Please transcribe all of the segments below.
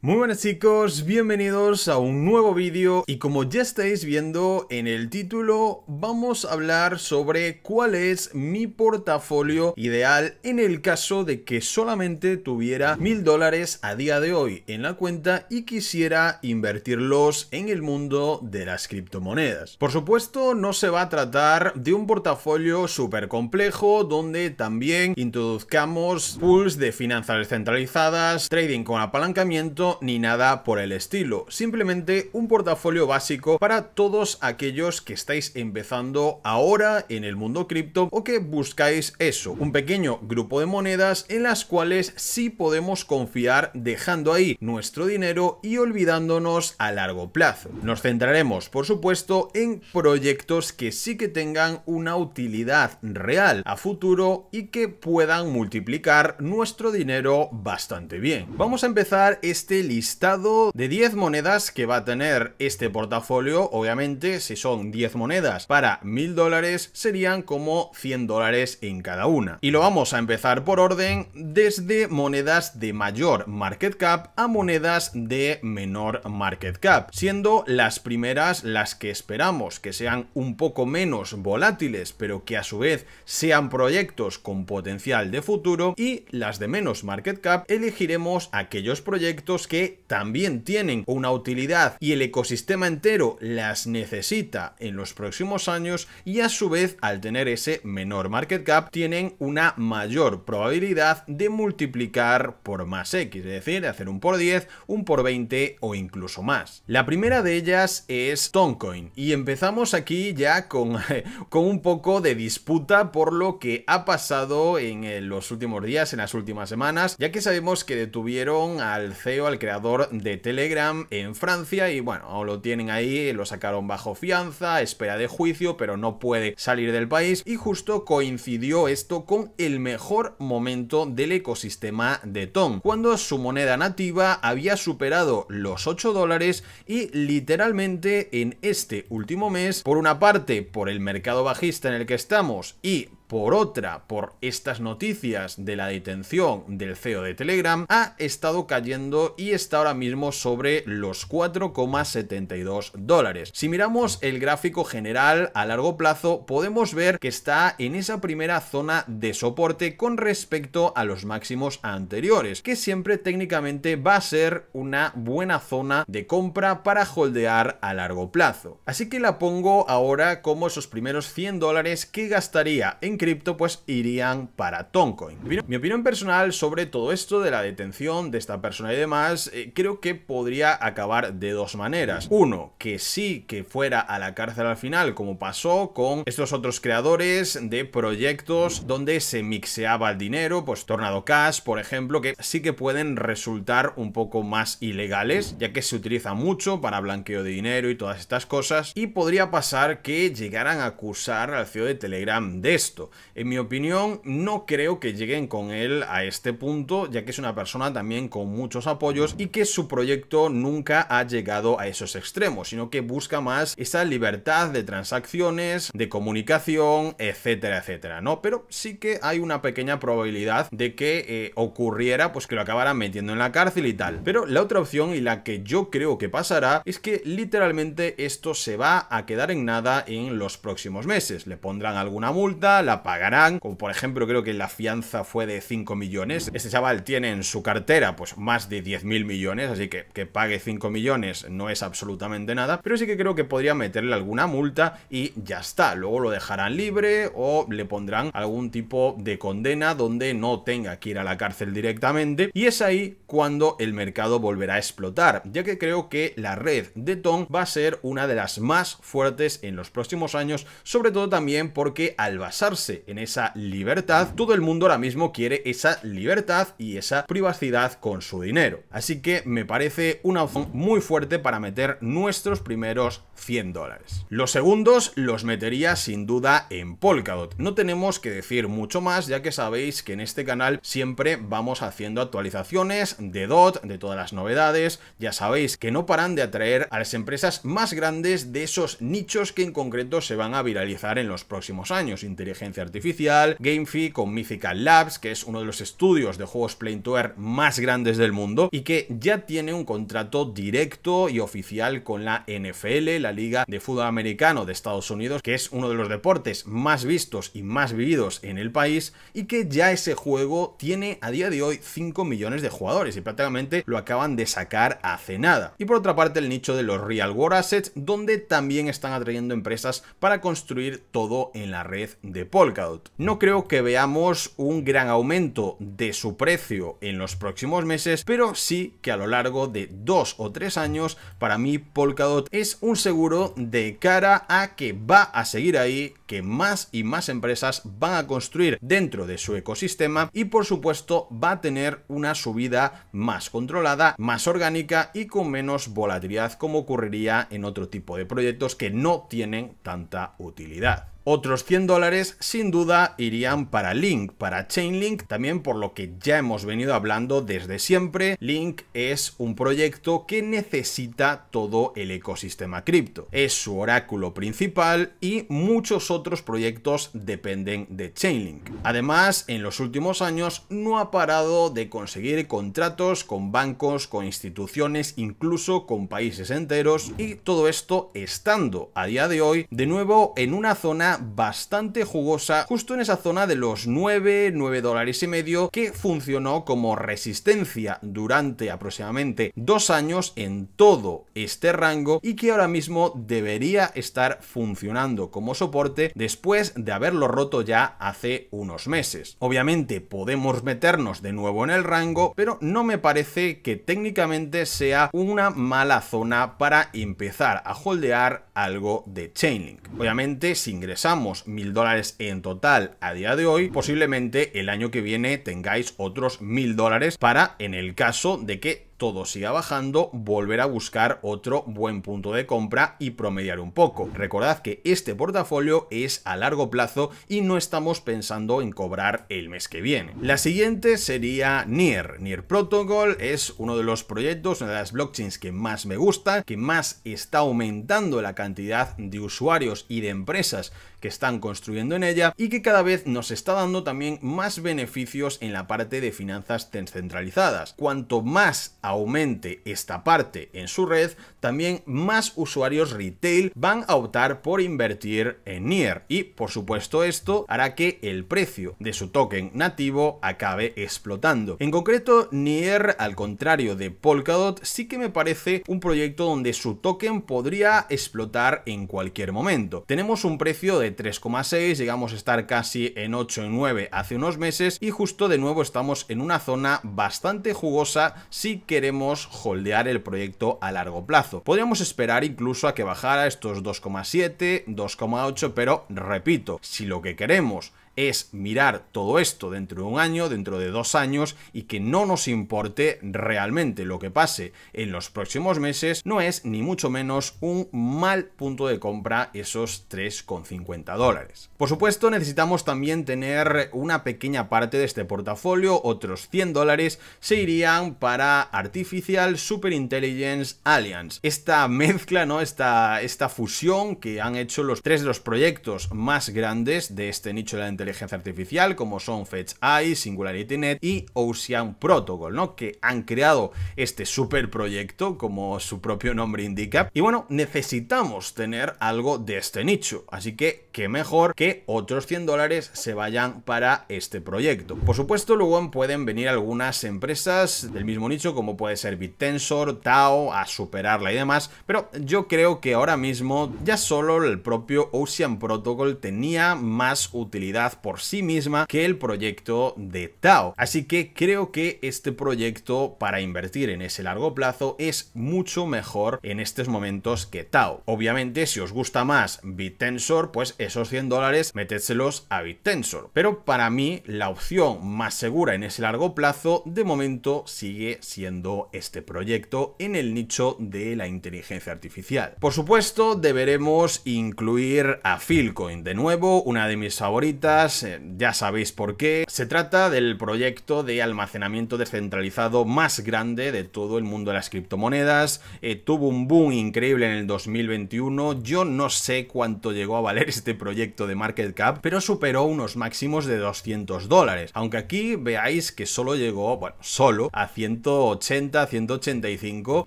Muy buenas chicos, bienvenidos a un nuevo vídeo y como ya estáis viendo en el título vamos a hablar sobre cuál es mi portafolio ideal en el caso de que solamente tuviera mil dólares a día de hoy en la cuenta y quisiera invertirlos en el mundo de las criptomonedas. Por supuesto no se va a tratar de un portafolio súper complejo donde también introduzcamos pools de finanzas descentralizadas, trading con apalancamiento ni nada por el estilo, simplemente un portafolio básico para todos aquellos que estáis empezando ahora en el mundo cripto o que buscáis eso, un pequeño grupo de monedas en las cuales sí podemos confiar dejando ahí nuestro dinero y olvidándonos a largo plazo. Nos centraremos, por supuesto, en proyectos que sí que tengan una utilidad real a futuro y que puedan multiplicar nuestro dinero bastante bien. Vamos a empezar este este listado de 10 monedas que va a tener este portafolio. Obviamente, si son 10 monedas para 1000 dólares, serían como 100 dólares en cada una. Y lo vamos a empezar por orden desde monedas de mayor market cap a monedas de menor market cap, siendo las primeras las que esperamos que sean un poco menos volátiles, pero que a su vez sean proyectos con potencial de futuro y las de menos market cap elegiremos aquellos proyectos que también tienen una utilidad y el ecosistema entero las necesita en los próximos años y a su vez al tener ese menor market cap tienen una mayor probabilidad de multiplicar por más X, es decir, hacer un por 10, un por 20 o incluso más. La primera de ellas es Toncoin y empezamos aquí ya con, con un poco de disputa por lo que ha pasado en eh, los últimos días, en las últimas semanas, ya que sabemos que detuvieron al CEO, al creador de Telegram en Francia y bueno, lo tienen ahí, lo sacaron bajo fianza, espera de juicio, pero no puede salir del país y justo coincidió esto con el mejor momento del ecosistema de Tom, cuando su moneda nativa había superado los 8 dólares y literalmente en este último mes, por una parte por el mercado bajista en el que estamos y por otra, por estas noticias de la detención del CEO de Telegram, ha estado cayendo y está ahora mismo sobre los 4,72 dólares. Si miramos el gráfico general a largo plazo, podemos ver que está en esa primera zona de soporte con respecto a los máximos anteriores, que siempre técnicamente va a ser una buena zona de compra para holdear a largo plazo. Así que la pongo ahora como esos primeros 100 dólares que gastaría en cripto pues irían para Toncoin. Mi opinión personal sobre todo esto de la detención de esta persona y demás, eh, creo que podría acabar de dos maneras. Uno, que sí que fuera a la cárcel al final, como pasó con estos otros creadores de proyectos donde se mixeaba el dinero, pues Tornado Cash, por ejemplo, que sí que pueden resultar un poco más ilegales, ya que se utiliza mucho para blanqueo de dinero y todas estas cosas, y podría pasar que llegaran a acusar al CEO de Telegram de esto. En mi opinión, no creo que lleguen con él a este punto, ya que es una persona también con muchos apoyos y que su proyecto nunca ha llegado a esos extremos, sino que busca más esa libertad de transacciones, de comunicación, etcétera, etcétera, ¿no? Pero sí que hay una pequeña probabilidad de que eh, ocurriera, pues que lo acabaran metiendo en la cárcel y tal. Pero la otra opción y la que yo creo que pasará es que literalmente esto se va a quedar en nada en los próximos meses. Le pondrán alguna multa, la pagarán, como por ejemplo creo que la fianza fue de 5 millones. Este chaval tiene en su cartera pues más de 10 mil millones, así que que pague 5 millones no es absolutamente nada, pero sí que creo que podría meterle alguna multa y ya está. Luego lo dejarán libre o le pondrán algún tipo de condena donde no tenga que ir a la cárcel directamente y es ahí cuando el mercado volverá a explotar, ya que creo que la red de Tom va a ser una de las más fuertes en los próximos años, sobre todo también porque al basarse en esa libertad, todo el mundo ahora mismo quiere esa libertad y esa privacidad con su dinero. Así que me parece una opción muy fuerte para meter nuestros primeros 100 dólares. Los segundos los metería sin duda en Polkadot. No tenemos que decir mucho más ya que sabéis que en este canal siempre vamos haciendo actualizaciones de DOT, de todas las novedades. Ya sabéis que no paran de atraer a las empresas más grandes de esos nichos que en concreto se van a viralizar en los próximos años. Inteligencia artificial, GameFi con Mythical Labs, que es uno de los estudios de juegos Play más grandes del mundo y que ya tiene un contrato directo y oficial con la NFL, la Liga de Fútbol Americano de Estados Unidos, que es uno de los deportes más vistos y más vividos en el país y que ya ese juego tiene a día de hoy 5 millones de jugadores y prácticamente lo acaban de sacar hace nada. Y por otra parte el nicho de los Real World Assets, donde también están atrayendo empresas para construir todo en la red de Polkadot. No creo que veamos un gran aumento de su precio en los próximos meses, pero sí que a lo largo de dos o tres años, para mí Polkadot es un seguro de cara a que va a seguir ahí, que más y más empresas van a construir dentro de su ecosistema y por supuesto va a tener una subida más controlada, más orgánica y con menos volatilidad como ocurriría en otro tipo de proyectos que no tienen tanta utilidad. Otros 100 dólares sin duda irían para Link, para Chainlink, también por lo que ya hemos venido hablando desde siempre, Link es un proyecto que necesita todo el ecosistema cripto. Es su oráculo principal y muchos otros proyectos dependen de Chainlink. Además, en los últimos años no ha parado de conseguir contratos con bancos, con instituciones, incluso con países enteros y todo esto estando a día de hoy de nuevo en una zona bastante jugosa justo en esa zona de los 9, 9 dólares y medio que funcionó como resistencia durante aproximadamente dos años en todo este rango y que ahora mismo debería estar funcionando como soporte después de haberlo roto ya hace unos meses. Obviamente podemos meternos de nuevo en el rango, pero no me parece que técnicamente sea una mala zona para empezar a holdear algo de Chainlink. Obviamente si ingresamos mil dólares en total a día de hoy, posiblemente el año que viene tengáis otros mil dólares para en el caso de que todo siga bajando, volver a buscar otro buen punto de compra y promediar un poco. Recordad que este portafolio es a largo plazo y no estamos pensando en cobrar el mes que viene. La siguiente sería Nier. NIR Protocol es uno de los proyectos, una de las blockchains que más me gusta, que más está aumentando la cantidad de usuarios y de empresas que están construyendo en ella y que cada vez nos está dando también más beneficios en la parte de finanzas descentralizadas. Cuanto más aumente esta parte en su red, también más usuarios retail van a optar por invertir en Nier y por supuesto esto hará que el precio de su token nativo acabe explotando. En concreto, Nier, al contrario de Polkadot, sí que me parece un proyecto donde su token podría explotar en cualquier momento. Tenemos un precio de 3,6, llegamos a estar casi en 8 9 hace unos meses y justo de nuevo estamos en una zona bastante jugosa, sí que queremos holdear el proyecto a largo plazo. Podríamos esperar incluso a que bajara estos 2,7, 2,8, pero repito, si lo que queremos es mirar todo esto dentro de un año, dentro de dos años y que no nos importe realmente lo que pase en los próximos meses, no es ni mucho menos un mal punto de compra esos 3,50 dólares. Por supuesto, necesitamos también tener una pequeña parte de este portafolio, otros 100 dólares se irían para Artificial super intelligence Alliance. Esta mezcla, ¿no? Esta, esta fusión que han hecho los tres de los proyectos más grandes de este nicho de la inteligencia inteligencia artificial como son Fetch AI, SingularityNet y Ocean Protocol, ¿no? Que han creado este super proyecto, como su propio nombre indica. Y bueno, necesitamos tener algo de este nicho, así que qué mejor que otros 100 dólares se vayan para este proyecto. Por supuesto, luego pueden venir algunas empresas del mismo nicho, como puede ser BitTensor, Tao, a superarla y demás, pero yo creo que ahora mismo ya solo el propio Ocean Protocol tenía más utilidad por sí misma que el proyecto de Tao. Así que creo que este proyecto para invertir en ese largo plazo es mucho mejor en estos momentos que Tao. Obviamente, si os gusta más BitTensor, pues esos 100 dólares metédselos a BitTensor. Pero para mí, la opción más segura en ese largo plazo, de momento, sigue siendo este proyecto en el nicho de la inteligencia artificial. Por supuesto, deberemos incluir a Filcoin de nuevo, una de mis favoritas eh, ya sabéis por qué. Se trata del proyecto de almacenamiento descentralizado más grande de todo el mundo de las criptomonedas. Eh, tuvo un boom increíble en el 2021. Yo no sé cuánto llegó a valer este proyecto de market cap, pero superó unos máximos de 200 dólares. Aunque aquí veáis que solo llegó, bueno, solo a 180, 185.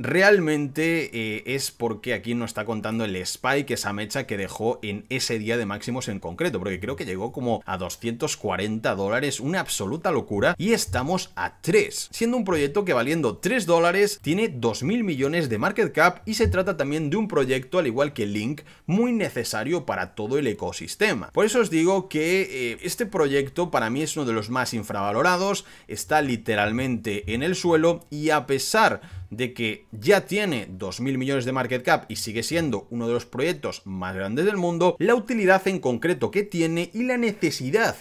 Realmente eh, es porque aquí no está contando el spike, esa mecha que dejó en ese día de máximos en concreto, porque creo que llegó como a 240 dólares, una absoluta locura, y estamos a 3, siendo un proyecto que valiendo 3 dólares tiene 2.000 millones de market cap y se trata también de un proyecto, al igual que Link, muy necesario para todo el ecosistema. Por eso os digo que eh, este proyecto para mí es uno de los más infravalorados, está literalmente en el suelo y a pesar de que ya tiene 2.000 millones de market cap y sigue siendo uno de los proyectos más grandes del mundo, la utilidad en concreto que tiene y la necesidad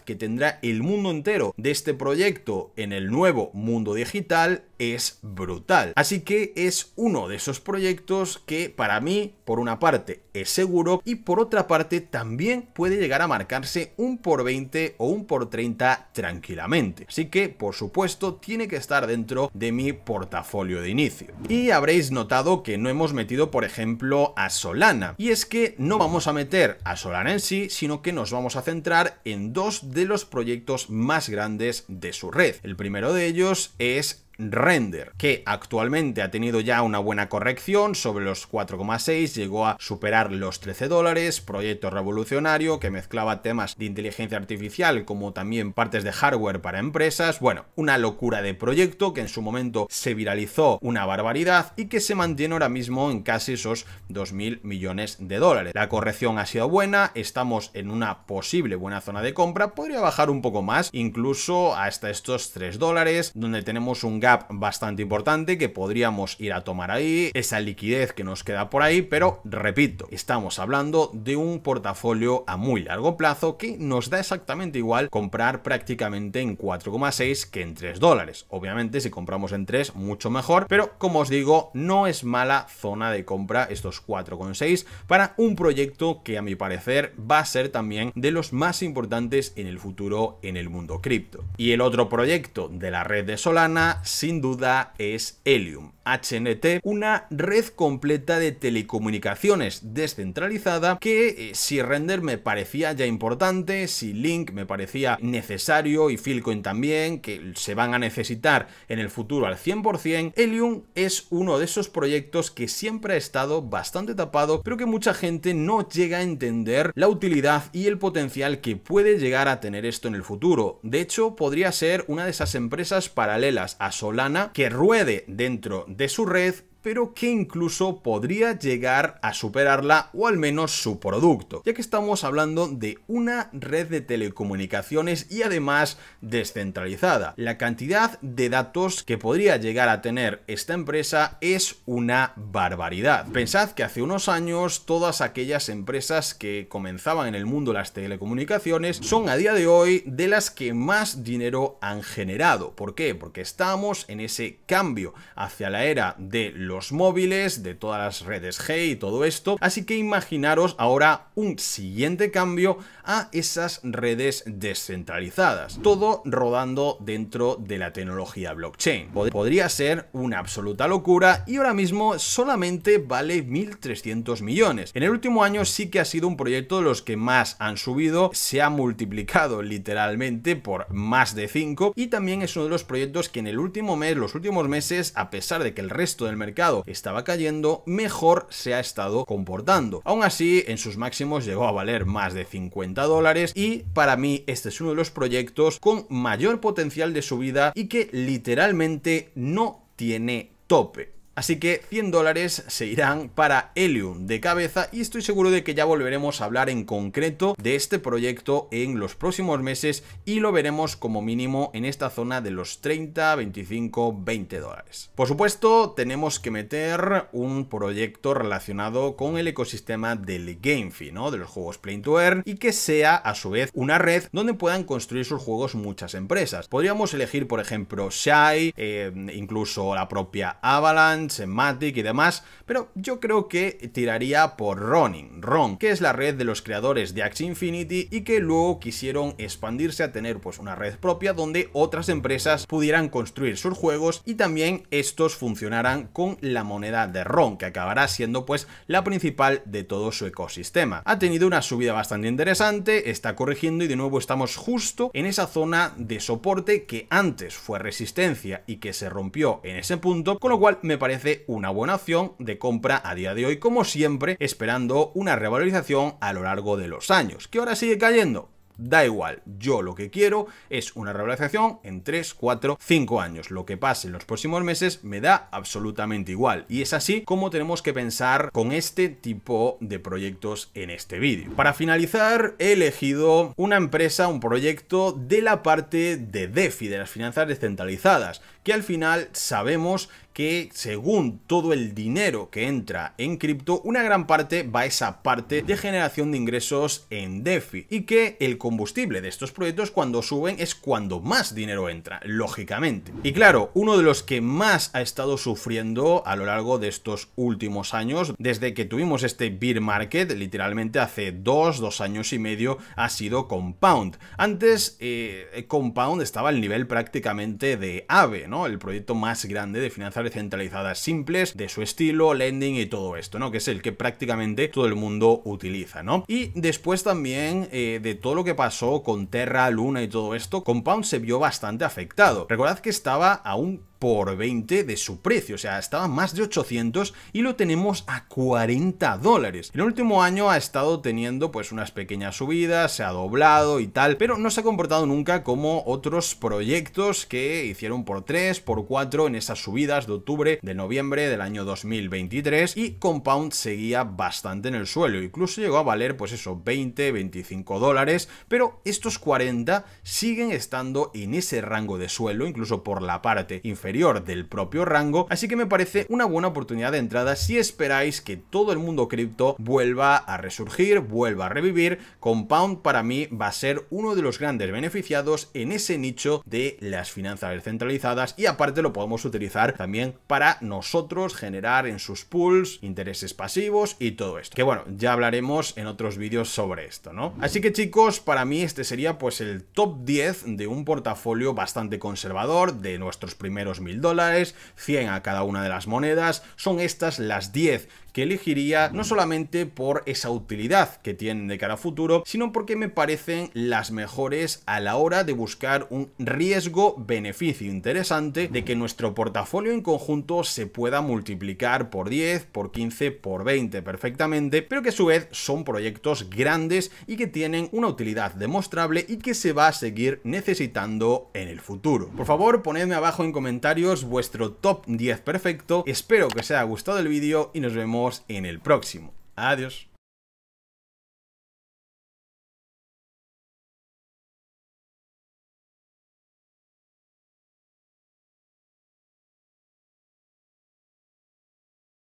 que tendrá el mundo entero de este proyecto en el nuevo mundo digital es brutal. Así que es uno de esos proyectos que para mí, por una parte, es seguro y por otra parte también puede llegar a marcarse un por 20 o un por 30 tranquilamente. Así que, por supuesto, tiene que estar dentro de mi portafolio de inicio. Y habréis notado que no hemos metido, por ejemplo, a Solana. Y es que no vamos a meter a Solana en sí, sino que nos vamos a centrar en dos de los proyectos más grandes de su red. El primero de ellos es render, que actualmente ha tenido ya una buena corrección sobre los 4,6, llegó a superar los 13 dólares, proyecto revolucionario que mezclaba temas de inteligencia artificial como también partes de hardware para empresas, bueno, una locura de proyecto que en su momento se viralizó una barbaridad y que se mantiene ahora mismo en casi esos 2.000 millones de dólares. La corrección ha sido buena, estamos en una posible buena zona de compra, podría bajar un poco más, incluso hasta estos 3 dólares, donde tenemos un gasto bastante importante que podríamos ir a tomar ahí, esa liquidez que nos queda por ahí, pero repito, estamos hablando de un portafolio a muy largo plazo que nos da exactamente igual comprar prácticamente en 4,6 que en 3 dólares. Obviamente si compramos en 3 mucho mejor, pero como os digo, no es mala zona de compra estos 4,6 para un proyecto que a mi parecer va a ser también de los más importantes en el futuro en el mundo cripto. Y el otro proyecto de la red de Solana sin duda es Helium, HNT, una red completa de telecomunicaciones descentralizada que eh, si Render me parecía ya importante, si Link me parecía necesario y Filcoin también, que se van a necesitar en el futuro al 100%, Helium es uno de esos proyectos que siempre ha estado bastante tapado, pero que mucha gente no llega a entender la utilidad y el potencial que puede llegar a tener esto en el futuro. De hecho, podría ser una de esas empresas paralelas a lana que ruede dentro de su red pero que incluso podría llegar a superarla o al menos su producto, ya que estamos hablando de una red de telecomunicaciones y además descentralizada. La cantidad de datos que podría llegar a tener esta empresa es una barbaridad. Pensad que hace unos años todas aquellas empresas que comenzaban en el mundo las telecomunicaciones son a día de hoy de las que más dinero han generado. ¿Por qué? Porque estamos en ese cambio hacia la era de los los móviles, de todas las redes G y todo esto. Así que imaginaros ahora un siguiente cambio a esas redes descentralizadas. Todo rodando dentro de la tecnología blockchain. podría ser una absoluta locura y ahora mismo solamente vale 1.300 millones. En el último año sí que ha sido un proyecto de los que más han subido, se ha multiplicado literalmente por más de 5 y también es uno de los proyectos que en el último mes, los últimos meses, a pesar de que el resto del mercado estaba cayendo, mejor se ha estado comportando. Aún así, en sus máximos llegó a valer más de 50 dólares y para mí este es uno de los proyectos con mayor potencial de subida y que literalmente no tiene tope. Así que 100 dólares se irán para Helium de cabeza y estoy seguro de que ya volveremos a hablar en concreto de este proyecto en los próximos meses y lo veremos como mínimo en esta zona de los 30, 25, 20 dólares. Por supuesto, tenemos que meter un proyecto relacionado con el ecosistema del GameFi, ¿no? De los juegos Play to Earn y que sea a su vez una red donde puedan construir sus juegos muchas empresas. Podríamos elegir, por ejemplo, Shai, eh, incluso la propia Avalanche, Sematic y demás, pero yo creo que tiraría por Ronin, Ron, que es la red de los creadores de Axie Infinity y que luego quisieron expandirse a tener pues una red propia donde otras empresas pudieran construir sus juegos y también estos funcionaran con la moneda de Ron, que acabará siendo pues la principal de todo su ecosistema. Ha tenido una subida bastante interesante, está corrigiendo y de nuevo estamos justo en esa zona de soporte que antes fue resistencia y que se rompió en ese punto, con lo cual me parece una buena opción de compra a día de hoy, como siempre, esperando una revalorización a lo largo de los años, que ahora sigue cayendo, da igual, yo lo que quiero es una revalorización en 3, 4, 5 años. Lo que pase en los próximos meses me da absolutamente igual. Y es así como tenemos que pensar con este tipo de proyectos en este vídeo. Para finalizar, he elegido una empresa, un proyecto de la parte de DeFi, de las finanzas descentralizadas, y al final sabemos que según todo el dinero que entra en cripto, una gran parte va a esa parte de generación de ingresos en DeFi y que el combustible de estos proyectos cuando suben es cuando más dinero entra, lógicamente. Y claro, uno de los que más ha estado sufriendo a lo largo de estos últimos años, desde que tuvimos este beer market, literalmente hace dos, dos años y medio, ha sido Compound. Antes, eh, Compound estaba al nivel prácticamente de AVE, ¿no? El proyecto más grande de finanzas descentralizadas simples, de su estilo, lending y todo esto, ¿no? Que es el que prácticamente todo el mundo utiliza, ¿no? Y después también eh, de todo lo que pasó con Terra, Luna y todo esto, Compound se vio bastante afectado. Recordad que estaba a un por 20 de su precio, o sea, estaba más de 800 y lo tenemos a 40 dólares. el último año ha estado teniendo pues unas pequeñas subidas, se ha doblado y tal, pero no se ha comportado nunca como otros proyectos que hicieron por 3, por 4 en esas subidas de octubre, de noviembre del año 2023 y Compound seguía bastante en el suelo, incluso llegó a valer pues eso 20, 25 dólares, pero estos 40 siguen estando en ese rango de suelo, incluso por la parte inferior del propio rango, así que me parece una buena oportunidad de entrada si esperáis que todo el mundo cripto vuelva a resurgir, vuelva a revivir. Compound para mí va a ser uno de los grandes beneficiados en ese nicho de las finanzas descentralizadas y aparte lo podemos utilizar también para nosotros generar en sus pools intereses pasivos y todo esto. Que bueno, ya hablaremos en otros vídeos sobre esto, ¿no? Así que chicos, para mí este sería pues el top 10 de un portafolio bastante conservador de nuestros primeros mil dólares, 100 a cada una de las monedas, son estas las 10 que elegiría no solamente por esa utilidad que tienen de cara a futuro, sino porque me parecen las mejores a la hora de buscar un riesgo-beneficio interesante de que nuestro portafolio en conjunto se pueda multiplicar por 10, por 15, por 20 perfectamente, pero que a su vez son proyectos grandes y que tienen una utilidad demostrable y que se va a seguir necesitando en el futuro. Por favor, ponedme abajo en comentarios vuestro top 10 perfecto. Espero que os haya gustado el vídeo y nos vemos en el próximo. Adiós.